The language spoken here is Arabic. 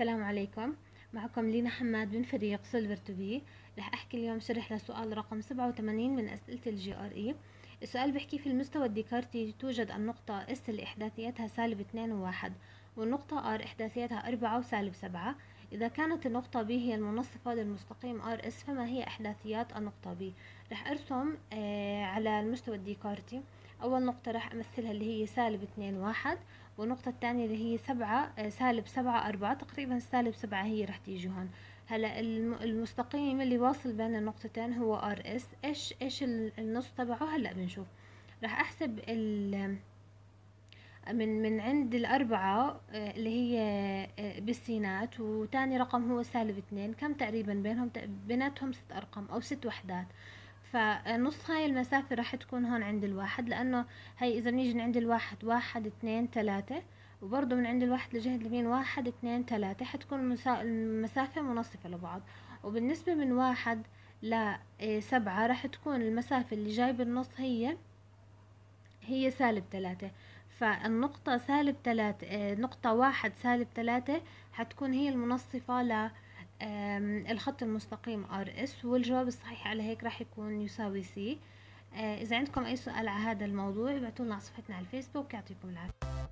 السلام عليكم معكم لينا حماد من فريق سولفر تو بي رح احكي اليوم شرح لسؤال رقم 87 من اسئله الجي ار اي السؤال بحكي في المستوى الديكارتي توجد النقطه اس اللي احداثيتها سالب 2 و1 والنقطه ار احداثيتها 4 وسالب 7 اذا كانت النقطه بي هي المنصفه للمستقيم ار اس فما هي احداثيات النقطه بي رح ارسم آه، على المستوى الديكارتي أول نقطة راح أمثلها اللي هي سالب اتنين واحد والنقطة الثانية اللي هي سبعة آه، سالب سبعة أربعة تقريبا سالب سبعة هي راح تيجي هون هلا المستقيم اللي واصل بين النقطتين هو ار اس ايش ايش النص تبعه هلا بنشوف راح احسب ال من من عند الأربعة آه، اللي هي آه، بالسينات وتاني رقم هو سالب اتنين كم تقريبا بينهم بيناتهم ست أرقام أو ست وحدات فنص هاي المسافة راح تكون هون عند الواحد لأنه هي إذا بنيجي من عند الواحد واحد اثنين ثلاثة وبرضه من عند الواحد لجهة اليمين واحد اثنين ثلاثة حتكون المسافة منصفة لبعض وبالنسبة من واحد لسبعة آه، راح تكون المسافة اللي جاي بالنص هي هي سالب ثلاثة فالنقطة سالب ثلاثة آه، نقطة واحد سالب ثلاثة حتكون هي المنصفة ل الخط المستقيم RS والجواب الصحيح على هيك راح يكون يساوي C آه، إذا عندكم أي سؤال على هذا الموضوع ابعتوا لنا على صفحتنا على الفيسبوك يعطيكم العافية